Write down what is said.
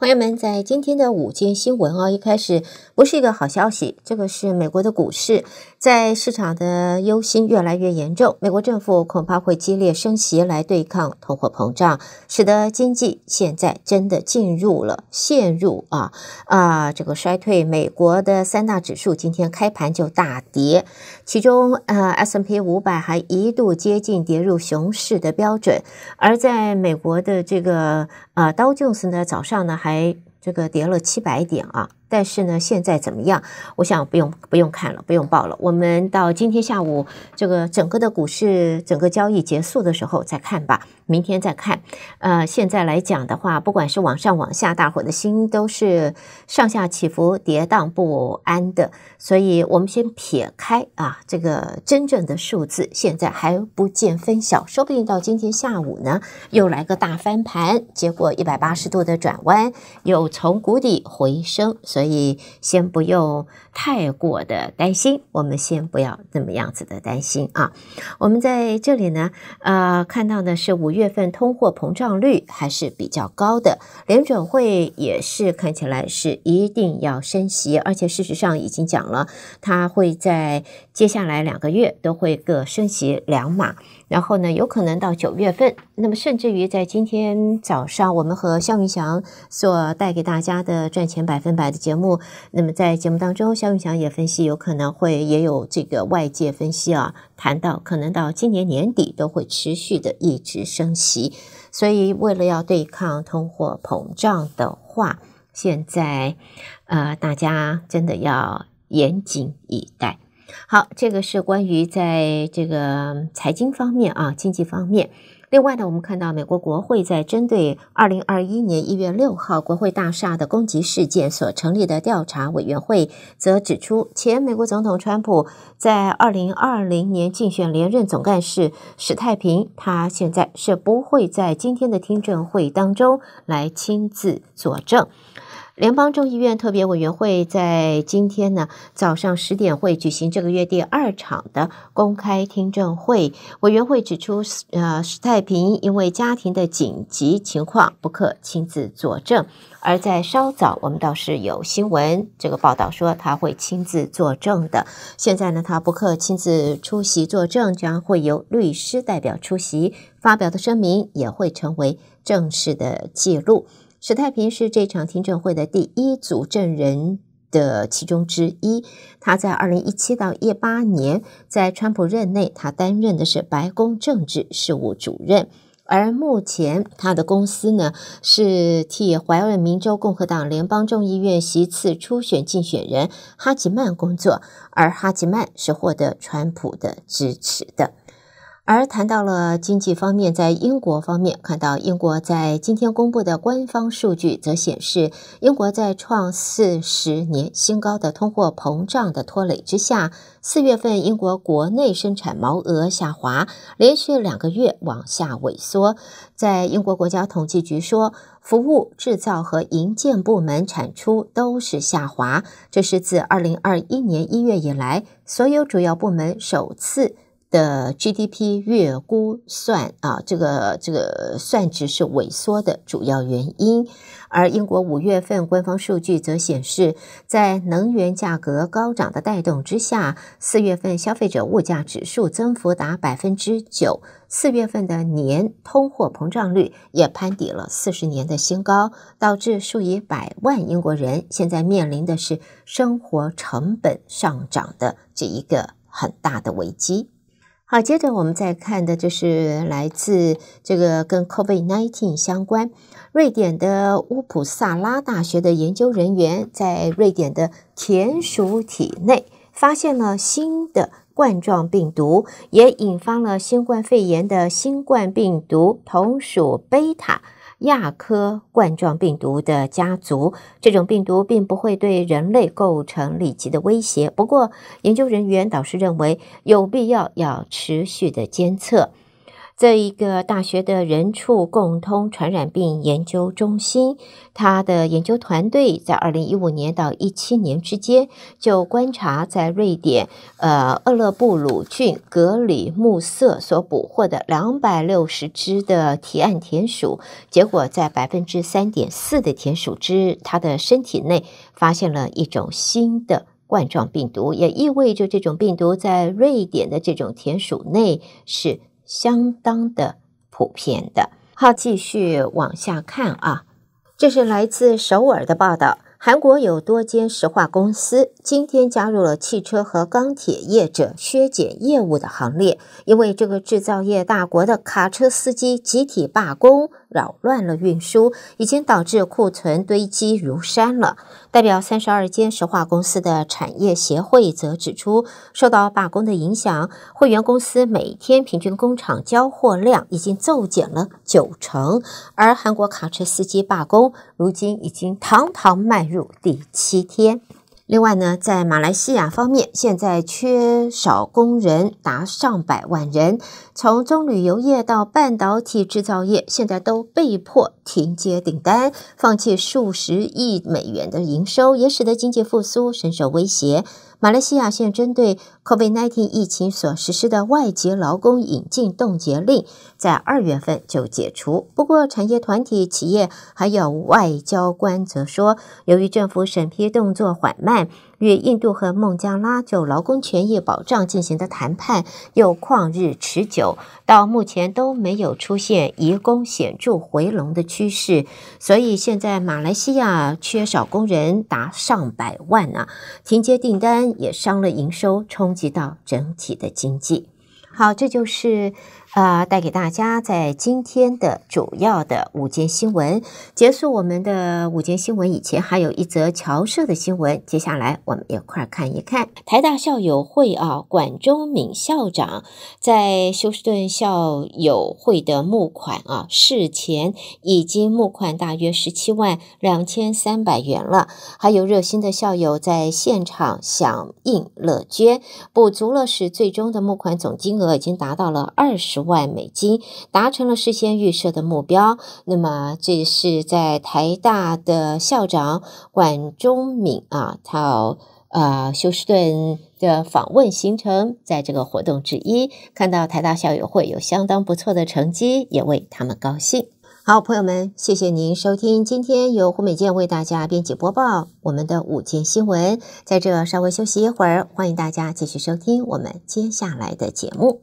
朋友们，在今天的午间新闻啊，一开始不是一个好消息。这个是美国的股市，在市场的忧心越来越严重，美国政府恐怕会激烈升息来对抗通货膨胀，使得经济现在真的进入了陷入啊啊这个衰退。美国的三大指数今天开盘就大跌，其中呃 S M P 五百还一度接近跌入熊市的标准，而在美国的这个呃刀琼斯呢，早上呢还。还这个跌了七百点啊！但是呢，现在怎么样？我想不用不用看了，不用报了。我们到今天下午这个整个的股市整个交易结束的时候再看吧，明天再看。呃，现在来讲的话，不管是往上往下，大伙的心都是上下起伏、跌宕不安的。所以我们先撇开啊，这个真正的数字现在还不见分晓，说不定到今天下午呢又来个大翻盘，结果一百八十度的转弯，又从谷底回升。所以先不用太过的担心，我们先不要这么样子的担心啊。我们在这里呢，呃，看到的是五月份通货膨胀率还是比较高的，联准会也是看起来是一定要升息，而且事实上已经讲了，它会在接下来两个月都会各升息两码。然后呢，有可能到九月份，那么甚至于在今天早上，我们和肖云翔所带给大家的赚钱百分百的节目，那么在节目当中，肖云翔也分析，有可能会也有这个外界分析啊，谈到可能到今年年底都会持续的一直升息，所以为了要对抗通货膨胀的话，现在呃大家真的要严谨以待。好，这个是关于在这个财经方面啊，经济方面。另外呢，我们看到美国国会在针对二零二一年一月六号国会大厦的攻击事件所成立的调查委员会，则指出，前美国总统川普在二零二零年竞选连任总干事史太平，他现在是不会在今天的听证会当中来亲自作证。联邦众议院特别委员会在今天呢早上十点会举行这个月第二场的公开听证会。委员会指出，呃，史太平因为家庭的紧急情况，不克亲自作证。而在稍早，我们倒是有新闻这个报道说他会亲自作证的。现在呢，他不克亲自出席作证，将会由律师代表出席发表的声明也会成为正式的记录。史太平是这场听证会的第一组证人的其中之一。他在二零一七到一八年在川普任内，他担任的是白宫政治事务主任。而目前他的公司呢，是替怀俄明州共和党联邦众议院席次初选竞选人哈吉曼工作，而哈吉曼是获得川普的支持的。而谈到了经济方面，在英国方面，看到英国在今天公布的官方数据则显示，英国在创四十年新高的通货膨胀的拖累之下，四月份英国国内生产毛额下滑，连续两个月往下萎缩。在英国国家统计局说，服务、制造和银建部门产出都是下滑，这是自二零二一年一月以来所有主要部门首次。的 GDP 月估算啊，这个这个算值是萎缩的主要原因。而英国五月份官方数据则显示，在能源价格高涨的带动之下，四月份消费者物价指数增幅达百分之九，四月份的年通货膨胀率也攀底了四十年的新高，导致数以百万英国人现在面临的是生活成本上涨的这一个很大的危机。好，接着我们再看的就是来自这个跟 COVID-19 相关，瑞典的乌普萨拉大学的研究人员在瑞典的田鼠体内发现了新的冠状病毒，也引发了新冠肺炎的新冠病毒同属贝塔。亚科冠状病毒的家族，这种病毒并不会对人类构成立即的威胁。不过，研究人员倒是认为有必要要持续的监测。这一个大学的人畜共通传染病研究中心，它的研究团队在二零一五年到一七年之间，就观察在瑞典，呃，厄勒布鲁郡格里穆瑟所捕获的两百六十只的提案田鼠，结果在百分之三点四的田鼠之它的身体内发现了一种新的冠状病毒，也意味着这种病毒在瑞典的这种田鼠内是。相当的普遍的，好，继续往下看啊。这是来自首尔的报道，韩国有多间石化公司今天加入了汽车和钢铁业者削减业务的行列，因为这个制造业大国的卡车司机集体罢工。扰乱了运输，已经导致库存堆积如山了。代表三十二间石化公司的产业协会则指出，受到罢工的影响，会员公司每天平均工厂交货量已经骤减了九成。而韩国卡车司机罢工如今已经堂堂迈入第七天。另外呢，在马来西亚方面，现在缺少工人达上百万人，从中旅游业到半导体制造业，现在都被迫停接订单，放弃数十亿美元的营收，也使得经济复苏深受威胁。马来西亚现针对。后被 n i d e 9疫情所实施的外籍劳工引进冻结令，在二月份就解除。不过，产业团体、企业还有外交官则说，由于政府审批动作缓慢，与印度和孟加拉就劳工权益保障进行的谈判又旷日持久，到目前都没有出现移工显著回笼的趋势。所以，现在马来西亚缺少工人达上百万啊，停接订单也伤了营收，冲。及到整体的经济。好，这就是啊，带给大家在今天的主要的午间新闻。结束我们的午间新闻以前，还有一则侨社的新闻。接下来我们一块看一看台大校友会啊，管中敏校长在休斯顿校友会的募款啊，事前已经募款大约十七万两千三百元了，还有热心的校友在现场响应乐捐，补足了使最终的募款总金额。已经达到了二十万美金，达成了事先预设的目标。那么这是在台大的校长管中敏啊，他呃休斯顿的访问行程，在这个活动之一，看到台大校友会有相当不错的成绩，也为他们高兴。好，朋友们，谢谢您收听，今天由胡美健为大家编辑播报我们的午间新闻。在这稍微休息一会儿，欢迎大家继续收听我们接下来的节目。